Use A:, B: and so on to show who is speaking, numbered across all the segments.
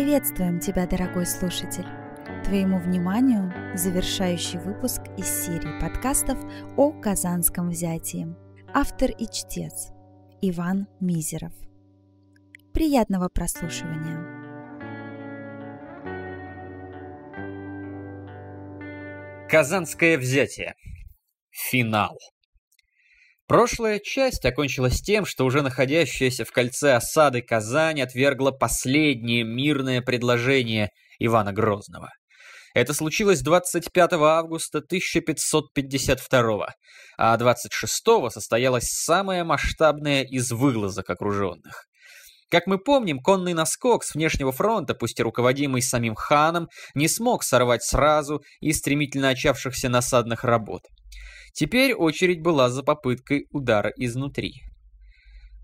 A: Приветствуем тебя, дорогой слушатель! Твоему вниманию завершающий выпуск из серии подкастов о Казанском взятии. Автор и чтец Иван Мизеров. Приятного прослушивания! Казанское взятие. Финал. Прошлая часть окончилась тем, что уже находящаяся в кольце осады Казань отвергла последнее мирное предложение Ивана Грозного. Это случилось 25 августа 1552, а 26 состоялась самая масштабная из вылазок окруженных. Как мы помним, конный наскок с внешнего фронта, пусть и руководимый самим ханом, не смог сорвать сразу и стремительно очавшихся насадных работ. Теперь очередь была за попыткой удара изнутри.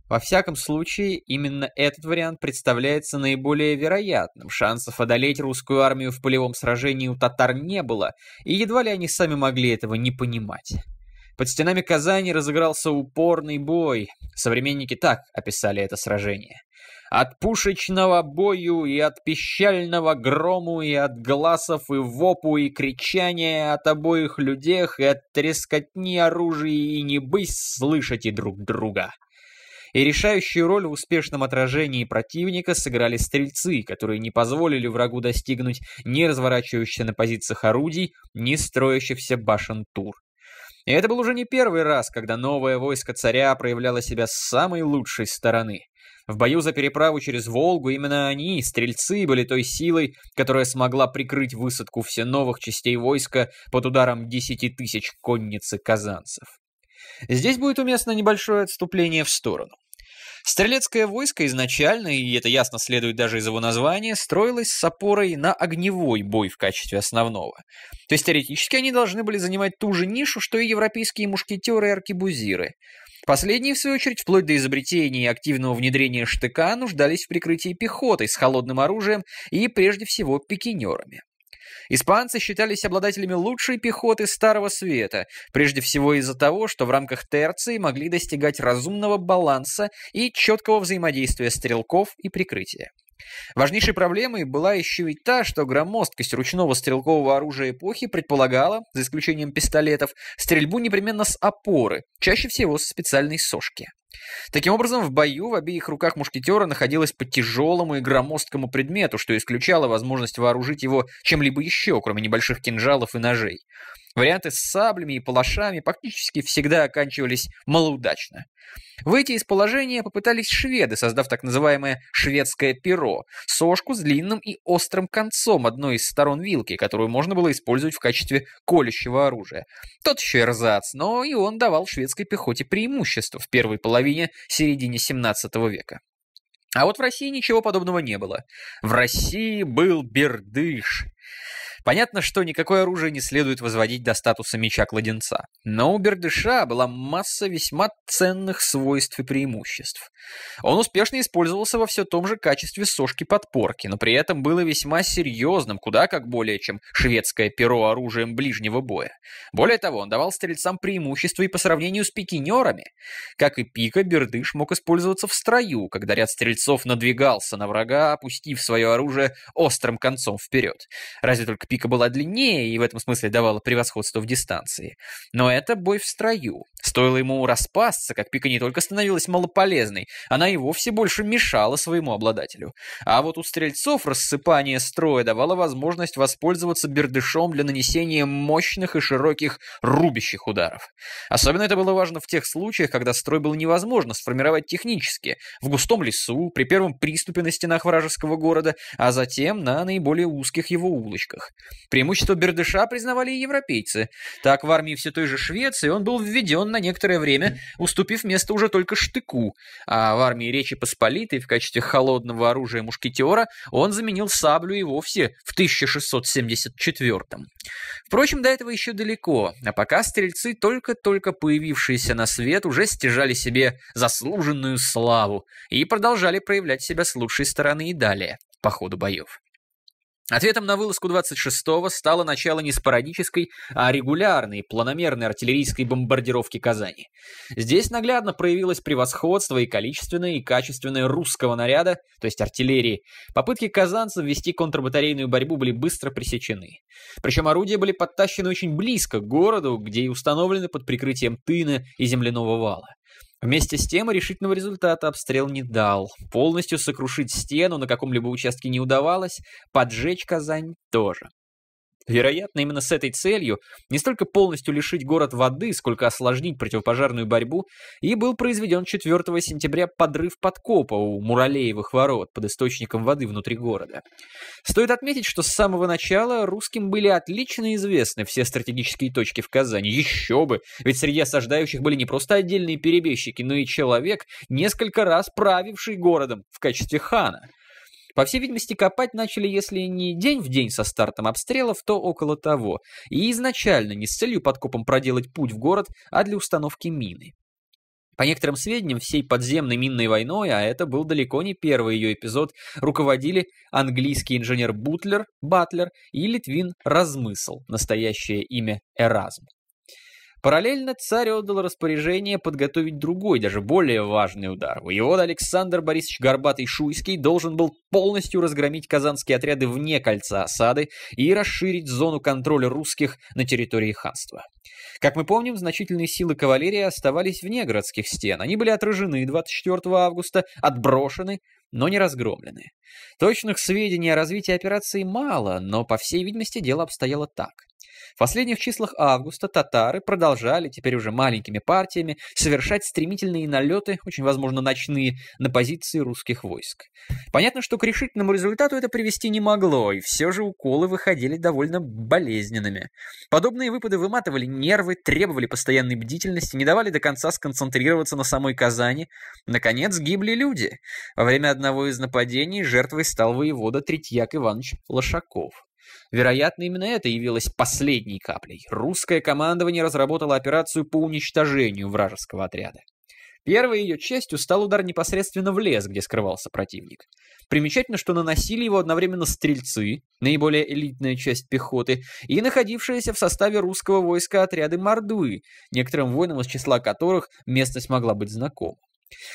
A: Во всяком случае, именно этот вариант представляется наиболее вероятным. Шансов одолеть русскую армию в полевом сражении у татар не было, и едва ли они сами могли этого не понимать. Под стенами Казани разыгрался упорный бой. Современники так описали это сражение. От пушечного бою и от пищального грому и от глазов и вопу и кричания от обоих людях и от трескотни оружия и не слышать и друг друга. И решающую роль в успешном отражении противника сыграли стрельцы, которые не позволили врагу достигнуть ни разворачивающихся на позициях орудий, ни строящихся башен тур. И это был уже не первый раз, когда новое войско царя проявляло себя с самой лучшей стороны. В бою за переправу через Волгу именно они, стрельцы, были той силой, которая смогла прикрыть высадку все новых частей войска под ударом 10 тысяч конницы казанцев. Здесь будет уместно небольшое отступление в сторону. Стрелецкое войско изначально, и это ясно следует даже из его названия, строилось с опорой на огневой бой в качестве основного. То есть теоретически они должны были занимать ту же нишу, что и европейские мушкетеры и аркебузиры. Последние, в свою очередь, вплоть до изобретения и активного внедрения штыка, нуждались в прикрытии пехотой с холодным оружием и, прежде всего, пикинерами. Испанцы считались обладателями лучшей пехоты Старого Света, прежде всего из-за того, что в рамках терции могли достигать разумного баланса и четкого взаимодействия стрелков и прикрытия. Важнейшей проблемой была еще ведь та, что громоздкость ручного стрелкового оружия эпохи предполагала, за исключением пистолетов, стрельбу непременно с опоры, чаще всего с специальной сошки. Таким образом, в бою в обеих руках мушкетера находилось по тяжелому и громоздкому предмету, что исключало возможность вооружить его чем-либо еще, кроме небольших кинжалов и ножей. Варианты с саблями и палашами практически всегда оканчивались малоудачно. Выйти из положения попытались шведы, создав так называемое «шведское перо» — сошку с длинным и острым концом одной из сторон вилки, которую можно было использовать в качестве колющего оружия. Тот еще и но и он давал шведской пехоте преимущество в первой половине середины 17 века. А вот в России ничего подобного не было. В России был бердыш. Понятно, что никакое оружие не следует возводить до статуса меча-кладенца, но у бердыша была масса весьма ценных свойств и преимуществ. Он успешно использовался во все том же качестве сошки-подпорки, но при этом было весьма серьезным, куда как более, чем шведское перо оружием ближнего боя. Более того, он давал стрельцам преимущество и по сравнению с пикинерами. Как и пика, бердыш мог использоваться в строю, когда ряд стрельцов надвигался на врага, опустив свое оружие острым концом вперед. Разве только Пика была длиннее и в этом смысле давала превосходство в дистанции. Но это бой в строю. Стоило ему распасться, как Пика не только становилась малополезной, она и вовсе больше мешала своему обладателю. А вот у стрельцов рассыпание строя давало возможность воспользоваться бердышом для нанесения мощных и широких рубящих ударов. Особенно это было важно в тех случаях, когда строй было невозможно сформировать технически, в густом лесу, при первом приступе на стенах вражеского города, а затем на наиболее узких его улочках. Преимущество Бердыша признавали и европейцы. Так, в армии все той же Швеции он был введен на некоторое время, уступив место уже только штыку. А в армии Речи Посполитой в качестве холодного оружия мушкетера он заменил саблю и вовсе в 1674 Впрочем, до этого еще далеко, а пока стрельцы, только-только появившиеся на свет, уже стяжали себе заслуженную славу и продолжали проявлять себя с лучшей стороны и далее по ходу боев. Ответом на вылазку 26-го стало начало не спорадической, а регулярной, планомерной артиллерийской бомбардировки Казани. Здесь наглядно проявилось превосходство и количественное, и качественное русского наряда, то есть артиллерии. Попытки казанцев вести контрбатарейную борьбу были быстро пресечены. Причем орудия были подтащены очень близко к городу, где и установлены под прикрытием тына и земляного вала. Вместе с тем решительного результата обстрел не дал. Полностью сокрушить стену на каком-либо участке не удавалось, поджечь Казань тоже. Вероятно, именно с этой целью не столько полностью лишить город воды, сколько осложнить противопожарную борьбу, и был произведен 4 сентября подрыв подкопа у Муралеевых ворот под источником воды внутри города. Стоит отметить, что с самого начала русским были отлично известны все стратегические точки в Казани. Еще бы! Ведь среди осаждающих были не просто отдельные перебежчики, но и человек, несколько раз правивший городом в качестве хана – по всей видимости, копать начали, если не день в день со стартом обстрелов, то около того. И изначально не с целью подкопом проделать путь в город, а для установки мины. По некоторым сведениям, всей подземной минной войной, а это был далеко не первый ее эпизод, руководили английский инженер Бутлер, Батлер и литвин Размысл, настоящее имя Эразм. Параллельно царь отдал распоряжение подготовить другой, даже более важный удар. Воевод Александр Борисович Горбатый-Шуйский должен был полностью разгромить казанские отряды вне кольца осады и расширить зону контроля русских на территории ханства. Как мы помним, значительные силы кавалерии оставались вне городских стен. Они были отражены 24 августа, отброшены, но не разгромлены. Точных сведений о развитии операции мало, но, по всей видимости, дело обстояло так. В последних числах августа татары продолжали, теперь уже маленькими партиями, совершать стремительные налеты, очень возможно ночные, на позиции русских войск. Понятно, что к решительному результату это привести не могло, и все же уколы выходили довольно болезненными. Подобные выпады выматывали нервы, требовали постоянной бдительности, не давали до конца сконцентрироваться на самой Казани. Наконец гибли люди. Во время одного из нападений жертвой стал воевода Третьяк Иванович Лошаков. Вероятно, именно это явилось последней каплей. Русское командование разработало операцию по уничтожению вражеского отряда. Первой ее частью стал удар непосредственно в лес, где скрывался противник. Примечательно, что наносили его одновременно стрельцы, наиболее элитная часть пехоты, и находившиеся в составе русского войска отряды Мордуи, некоторым воинам из числа которых местность могла быть знакома.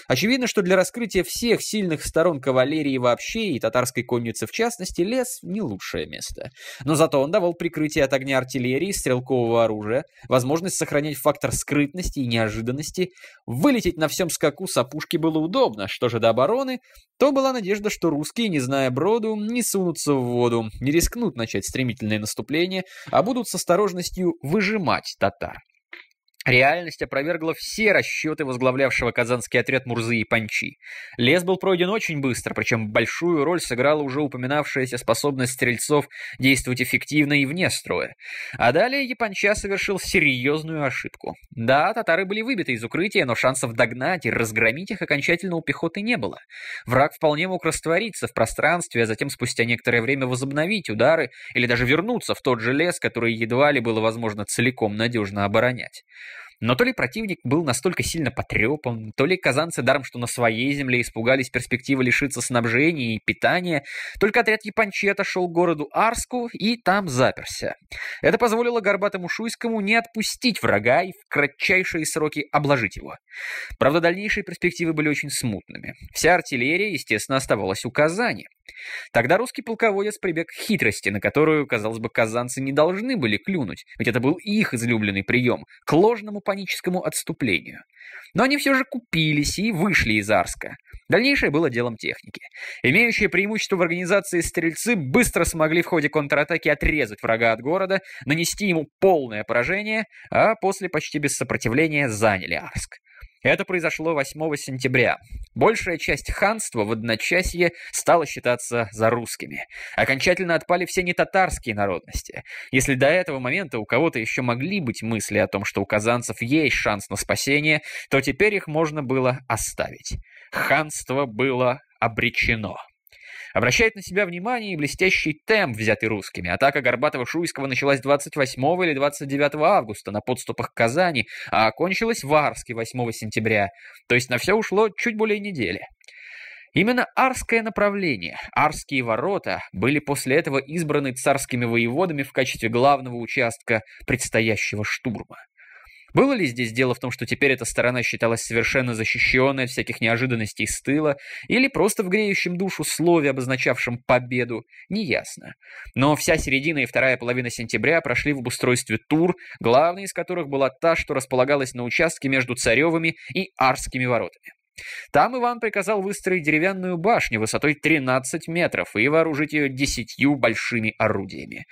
A: Очевидно, что для раскрытия всех сильных сторон кавалерии вообще и татарской конницы в частности лес не лучшее место. Но зато он давал прикрытие от огня артиллерии, стрелкового оружия, возможность сохранять фактор скрытности и неожиданности. Вылететь на всем скаку с опушки было удобно, что же до обороны, то была надежда, что русские, не зная броду, не сунутся в воду, не рискнут начать стремительное наступление, а будут с осторожностью выжимать татар. Реальность опровергла все расчеты возглавлявшего казанский отряд Мурзы и Панчи. Лес был пройден очень быстро, причем большую роль сыграла уже упоминавшаяся способность стрельцов действовать эффективно и вне строя. А далее Япанча совершил серьезную ошибку. Да, татары были выбиты из укрытия, но шансов догнать и разгромить их окончательно у пехоты не было. Враг вполне мог раствориться в пространстве, а затем спустя некоторое время возобновить удары или даже вернуться в тот же лес, который едва ли было возможно целиком надежно оборонять. Но то ли противник был настолько сильно потрепан, то ли казанцы даром, что на своей земле испугались перспективы лишиться снабжения и питания, только отряд Япончи отошел к городу Арску и там заперся. Это позволило горбатому Шуйскому не отпустить врага и в кратчайшие сроки обложить его. Правда, дальнейшие перспективы были очень смутными. Вся артиллерия, естественно, оставалась у Казани. Тогда русский полководец прибег к хитрости, на которую, казалось бы, казанцы не должны были клюнуть, ведь это был их излюбленный прием, к ложному паническому отступлению. Но они все же купились и вышли из Арска. Дальнейшее было делом техники. Имеющие преимущество в организации стрельцы быстро смогли в ходе контратаки отрезать врага от города, нанести ему полное поражение, а после почти без сопротивления заняли Арск. Это произошло 8 сентября. Большая часть ханства в одночасье стала считаться за русскими. Окончательно отпали все нетатарские народности. Если до этого момента у кого-то еще могли быть мысли о том, что у казанцев есть шанс на спасение, то теперь их можно было оставить. Ханство было обречено. Обращает на себя внимание и блестящий темп, взятый русскими. Атака Горбатова-Шуйского началась 28 или 29 августа на подступах к Казани, а окончилась в Арске 8 сентября. То есть на все ушло чуть более недели. Именно арское направление, арские ворота, были после этого избраны царскими воеводами в качестве главного участка предстоящего штурма. Было ли здесь дело в том, что теперь эта сторона считалась совершенно защищенной от всяких неожиданностей с тыла, или просто в греющем душу слове, обозначавшем победу, неясно. Но вся середина и вторая половина сентября прошли в обустройстве тур, главной из которых была та, что располагалась на участке между Царевыми и Арскими воротами. Там Иван приказал выстроить деревянную башню высотой 13 метров и вооружить ее десятью большими орудиями.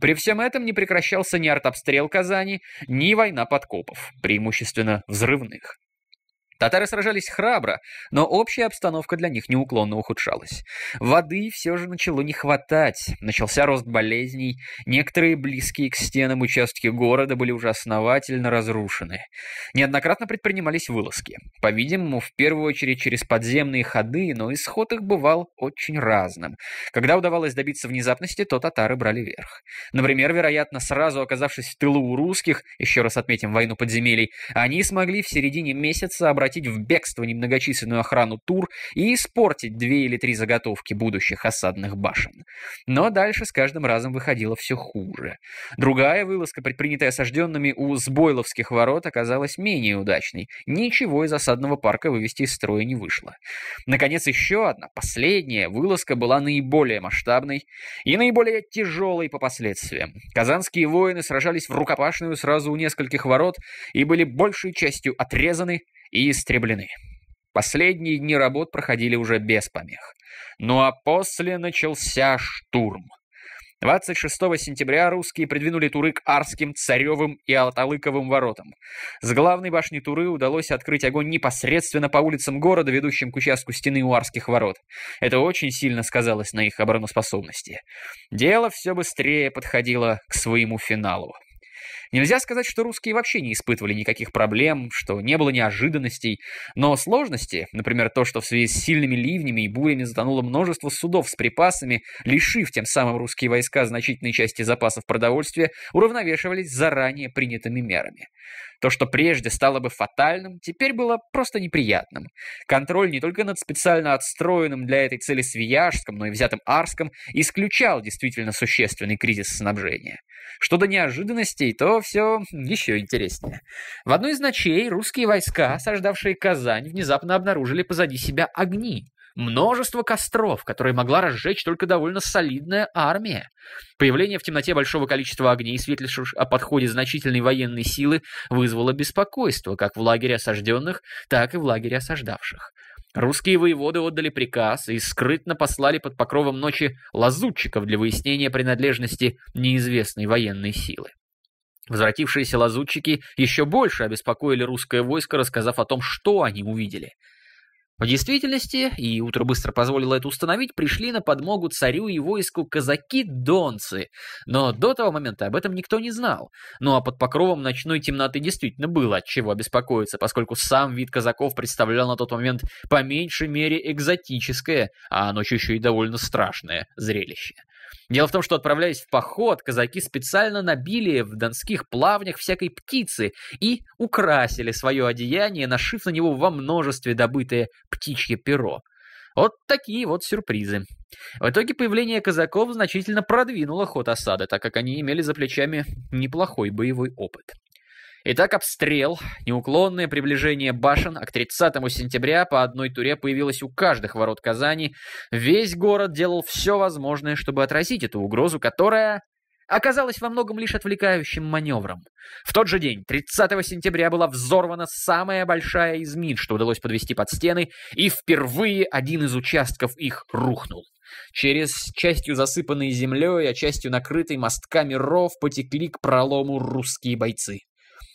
A: При всем этом не прекращался ни артобстрел Казани, ни война подкопов, преимущественно взрывных. Татары сражались храбро, но общая обстановка для них неуклонно ухудшалась. Воды все же начало не хватать, начался рост болезней, некоторые близкие к стенам участки города были уже основательно разрушены. Неоднократно предпринимались вылазки, по-видимому, в первую очередь через подземные ходы, но исход их бывал очень разным. Когда удавалось добиться внезапности, то татары брали верх. Например, вероятно, сразу оказавшись в тылу у русских, еще раз отметим войну подземелий, они смогли в середине месяца обратиться обратить в бегство немногочисленную охрану Тур и испортить две или три заготовки будущих осадных башен. Но дальше с каждым разом выходило все хуже. Другая вылазка, предпринятая осажденными у сбойловских ворот, оказалась менее удачной. Ничего из осадного парка вывести из строя не вышло. Наконец, еще одна, последняя вылазка была наиболее масштабной и наиболее тяжелой по последствиям. Казанские воины сражались в рукопашную сразу у нескольких ворот и были большей частью отрезаны и истреблены. Последние дни работ проходили уже без помех. Ну а после начался штурм. 26 сентября русские придвинули Туры к Арским, Царевым и Алталыковым воротам. С главной башни Туры удалось открыть огонь непосредственно по улицам города, ведущим к участку стены у Арских ворот. Это очень сильно сказалось на их обороноспособности. Дело все быстрее подходило к своему финалу. Нельзя сказать, что русские вообще не испытывали никаких проблем, что не было неожиданностей, но сложности, например, то, что в связи с сильными ливнями и бурями затонуло множество судов с припасами, лишив тем самым русские войска значительной части запасов продовольствия, уравновешивались заранее принятыми мерами. То, что прежде стало бы фатальным, теперь было просто неприятным. Контроль не только над специально отстроенным для этой цели Свияжском, но и взятым Арском исключал действительно существенный кризис снабжения. Что до неожиданностей, то все еще интереснее. В одной из ночей русские войска, осаждавшие Казань, внезапно обнаружили позади себя огни. Множество костров, которые могла разжечь только довольно солидная армия. Появление в темноте большого количества огней, светливших о подходе значительной военной силы, вызвало беспокойство как в лагере осажденных, так и в лагере осаждавших. Русские воеводы отдали приказ и скрытно послали под покровом ночи лазутчиков для выяснения принадлежности неизвестной военной силы. Возвратившиеся лазутчики еще больше обеспокоили русское войско, рассказав о том, что они увидели – в действительности, и утро быстро позволило это установить, пришли на подмогу царю и войску казаки-донцы. Но до того момента об этом никто не знал. Ну а под покровом ночной темноты действительно было от чего обеспокоиться, поскольку сам вид казаков представлял на тот момент по меньшей мере экзотическое, а ночью еще и довольно страшное зрелище. Дело в том, что, отправляясь в поход, казаки специально набили в донских плавнях всякой птицы и украсили свое одеяние, нашив на него во множестве добытые птичье перо. Вот такие вот сюрпризы. В итоге появление казаков значительно продвинуло ход осады, так как они имели за плечами неплохой боевой опыт. Итак, обстрел, неуклонное приближение башен, а к 30 сентября по одной туре появилось у каждых ворот Казани. Весь город делал все возможное, чтобы отразить эту угрозу, которая оказалось во многом лишь отвлекающим маневром. В тот же день, 30 сентября, была взорвана самая большая из мин, что удалось подвести под стены, и впервые один из участков их рухнул. Через частью засыпанной землей, а частью накрытой мостками ров потекли к пролому русские бойцы.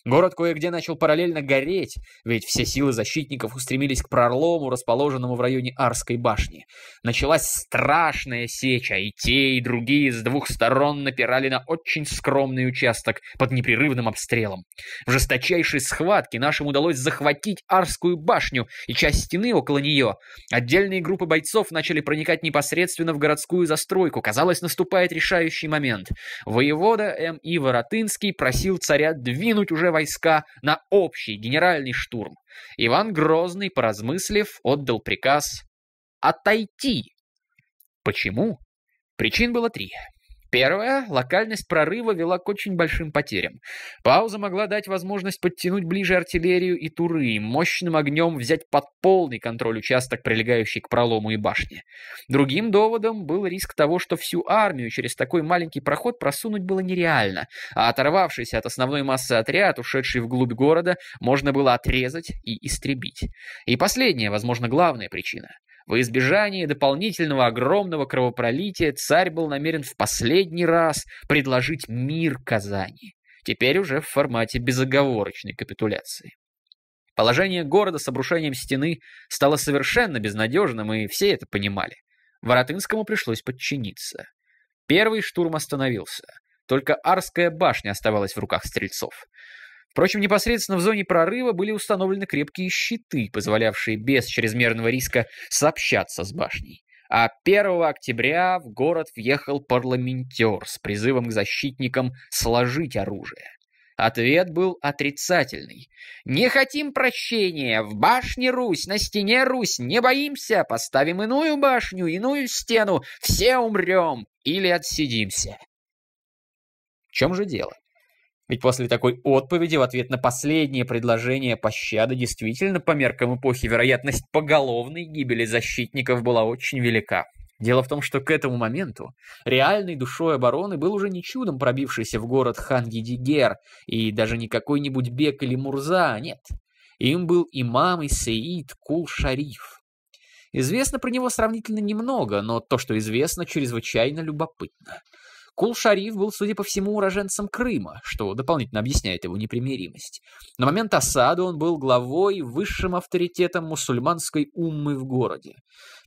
A: Город кое-где начал параллельно гореть, ведь все силы защитников устремились к пролому, расположенному в районе Арской башни. Началась страшная сеча, и те, и другие с двух сторон напирали на очень скромный участок под непрерывным обстрелом. В жесточайшей схватке нашим удалось захватить Арскую башню и часть стены около нее. Отдельные группы бойцов начали проникать непосредственно в городскую застройку. Казалось, наступает решающий момент. Воевода М.И. Воротынский просил царя двинуть уже офицеры войска на общий генеральный штурм. Иван Грозный, поразмыслив, отдал приказ «Отойти!» Почему? Причин было три. Первое. Локальность прорыва вела к очень большим потерям. Пауза могла дать возможность подтянуть ближе артиллерию и туры, мощным огнем взять под полный контроль участок, прилегающий к пролому и башне. Другим доводом был риск того, что всю армию через такой маленький проход просунуть было нереально, а оторвавшийся от основной массы отряд, ушедший вглубь города, можно было отрезать и истребить. И последняя, возможно, главная причина. Во избежание дополнительного огромного кровопролития царь был намерен в последний раз предложить мир Казани, теперь уже в формате безоговорочной капитуляции. Положение города с обрушением стены стало совершенно безнадежным, и все это понимали. Воротынскому пришлось подчиниться. Первый штурм остановился. Только Арская башня оставалась в руках стрельцов. Впрочем, непосредственно в зоне прорыва были установлены крепкие щиты, позволявшие без чрезмерного риска сообщаться с башней. А 1 октября в город въехал парламентер с призывом к защитникам сложить оружие. Ответ был отрицательный. «Не хотим прощения! В башне Русь, на стене Русь! Не боимся! Поставим иную башню, иную стену! Все умрем! Или отсидимся!» В чем же дело? Ведь после такой отповеди в ответ на последнее предложение пощады действительно по меркам эпохи вероятность поголовной гибели защитников была очень велика. Дело в том, что к этому моменту реальной душой обороны был уже не чудом пробившийся в город хан Гедигер и даже не какой-нибудь Бек или Мурза, а нет. Им был имам и Сеид Кул-Шариф. Известно про него сравнительно немного, но то, что известно, чрезвычайно любопытно. Кул-Шариф был, судя по всему, уроженцем Крыма, что дополнительно объясняет его непримиримость. На момент осады он был главой, высшим авторитетом мусульманской уммы в городе.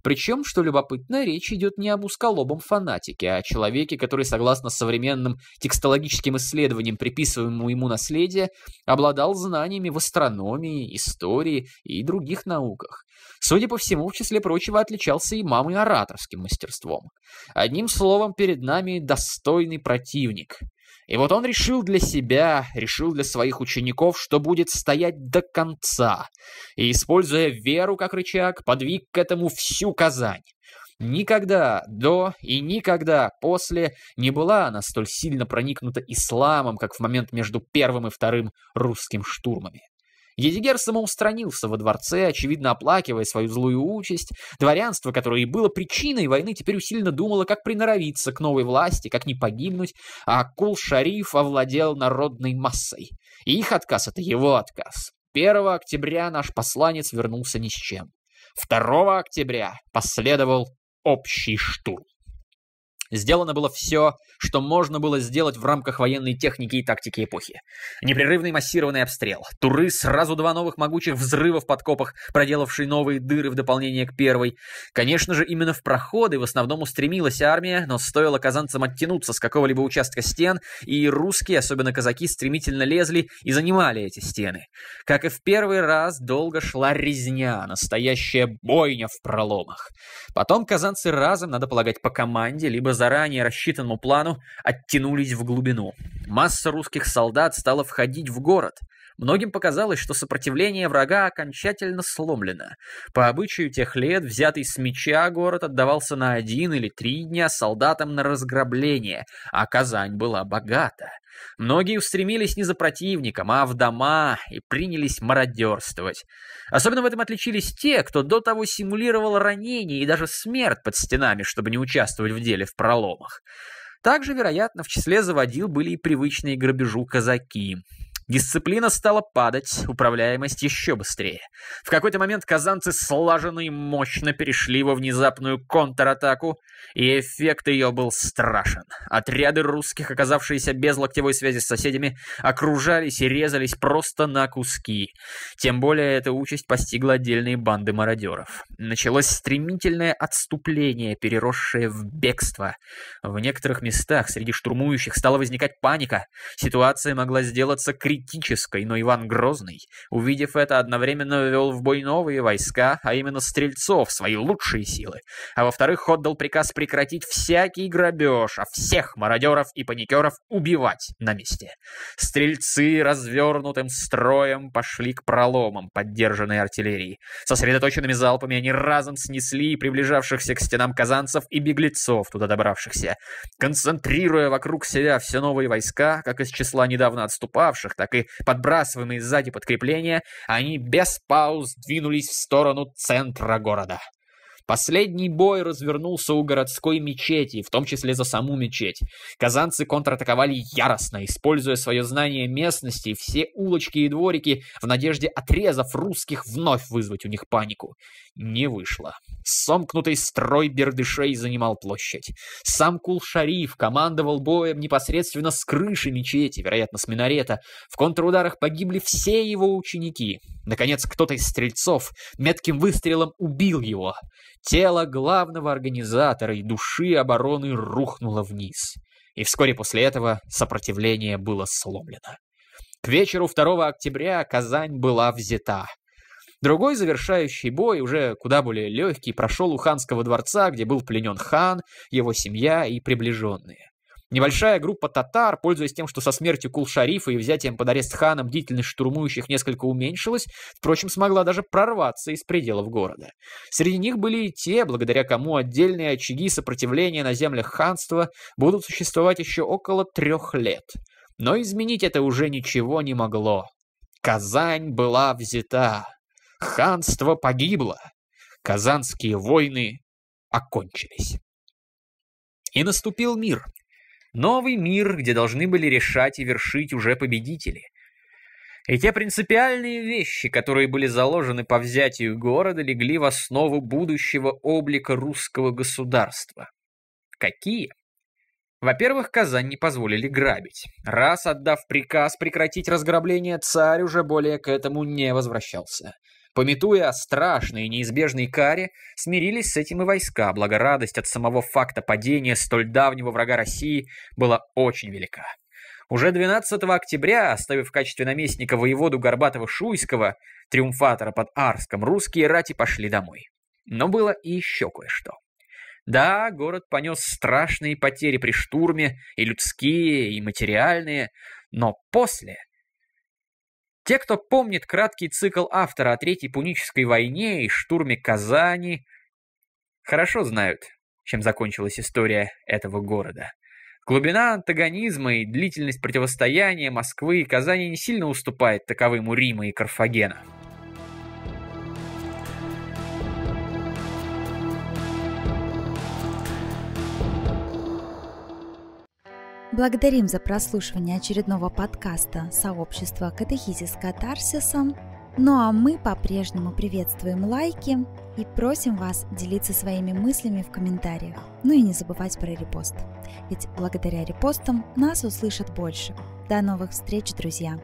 A: Причем, что любопытно, речь идет не об узколобом фанатике, а о человеке, который, согласно современным текстологическим исследованиям, приписываемому ему наследия, обладал знаниями в астрономии, истории и других науках. Судя по всему, в числе прочего, отличался и мамой ораторским мастерством. Одним словом, перед нами достойный противник. И вот он решил для себя, решил для своих учеников, что будет стоять до конца, и, используя веру как рычаг, подвиг к этому всю Казань. Никогда до и никогда после не была она столь сильно проникнута исламом, как в момент между первым и вторым русским штурмами. Едигер самоустранился во дворце, очевидно оплакивая свою злую участь. Дворянство, которое и было причиной войны, теперь усиленно думало, как приноровиться к новой власти, как не погибнуть, а кул-шариф овладел народной массой. И их отказ — это его отказ. 1 октября наш посланец вернулся ни с чем. 2 октября последовал общий штурм. Сделано было все, что можно было сделать в рамках военной техники и тактики эпохи. Непрерывный массированный обстрел, туры, сразу два новых могучих взрыва в подкопах, проделавшие новые дыры в дополнение к первой. Конечно же, именно в проходы в основном устремилась армия, но стоило казанцам оттянуться с какого-либо участка стен, и русские, особенно казаки, стремительно лезли и занимали эти стены. Как и в первый раз, долго шла резня, настоящая бойня в проломах. Потом казанцы разом, надо полагать, по команде, либо заранее рассчитанному плану, оттянулись в глубину. Масса русских солдат стала входить в город. Многим показалось, что сопротивление врага окончательно сломлено. По обычаю тех лет, взятый с меча город отдавался на один или три дня солдатам на разграбление, а Казань была богата. Многие устремились не за противником, а в дома и принялись мародерствовать. Особенно в этом отличились те, кто до того симулировал ранение и даже смерть под стенами, чтобы не участвовать в деле в проломах. Также, вероятно, в числе заводил были и привычные грабежу казаки. Дисциплина стала падать, управляемость еще быстрее. В какой-то момент казанцы слаженно и мощно перешли во внезапную контратаку, и эффект ее был страшен. Отряды русских, оказавшиеся без локтевой связи с соседями, окружались и резались просто на куски. Тем более эта участь постигла отдельные банды мародеров. Началось стремительное отступление, переросшее в бегство. В некоторых местах среди штурмующих стала возникать паника. Ситуация могла сделаться критичной политической, но Иван Грозный, увидев это, одновременно ввел в бой новые войска, а именно стрельцов, свои лучшие силы. А во-вторых, отдал приказ прекратить всякий грабеж, а всех мародеров и паникеров убивать на месте. Стрельцы развернутым строем пошли к проломам, поддержанной артиллерией. Сосредоточенными залпами они разом снесли приближавшихся к стенам казанцев и беглецов, туда добравшихся. Концентрируя вокруг себя все новые войска, как из числа недавно отступавших, так и подбрасываемые сзади подкрепления, они без пауз двинулись в сторону центра города. Последний бой развернулся у городской мечети, в том числе за саму мечеть. Казанцы контратаковали яростно, используя свое знание местности все улочки и дворики в надежде отрезав русских вновь вызвать у них панику. Не вышло. Сомкнутый строй бердышей занимал площадь. Сам Кул-Шариф командовал боем непосредственно с крыши мечети, вероятно, с минарета. В контрударах погибли все его ученики. Наконец, кто-то из стрельцов метким выстрелом убил его. Тело главного организатора и души обороны рухнуло вниз. И вскоре после этого сопротивление было сломлено. К вечеру 2 октября Казань была взята. Другой завершающий бой, уже куда более легкий, прошел у ханского дворца, где был пленен хан, его семья и приближенные. Небольшая группа татар, пользуясь тем, что со смертью Кул-Шарифа и взятием под арест хана бдительность штурмующих несколько уменьшилась, впрочем, смогла даже прорваться из пределов города. Среди них были и те, благодаря кому отдельные очаги сопротивления на землях ханства будут существовать еще около трех лет. Но изменить это уже ничего не могло. Казань была взята. Ханство погибло. Казанские войны окончились. И наступил мир, Новый мир, где должны были решать и вершить уже победители. И те принципиальные вещи, которые были заложены по взятию города, легли в основу будущего облика русского государства. Какие? Во-первых, Казань не позволили грабить. Раз отдав приказ прекратить разграбление, царь уже более к этому не возвращался. Пометуя о страшной и неизбежной каре, смирились с этим и войска, благо радость от самого факта падения столь давнего врага России была очень велика. Уже 12 октября, оставив в качестве наместника воеводу Горбатого шуйского триумфатора под Арском, русские рати пошли домой. Но было и еще кое-что. Да, город понес страшные потери при штурме, и людские, и материальные, но после те, кто помнит краткий цикл автора о Третьей Пунической войне и штурме Казани, хорошо знают, чем закончилась история этого города. Глубина антагонизма и длительность противостояния Москвы и Казани не сильно уступает таковым у Рима и Карфагена. Благодарим за прослушивание очередного подкаста сообщества «Катехизис катарсисом». Ну а мы по-прежнему приветствуем лайки и просим вас делиться своими мыслями в комментариях. Ну и не забывать про репост. Ведь благодаря репостам нас услышат больше. До новых встреч, друзья!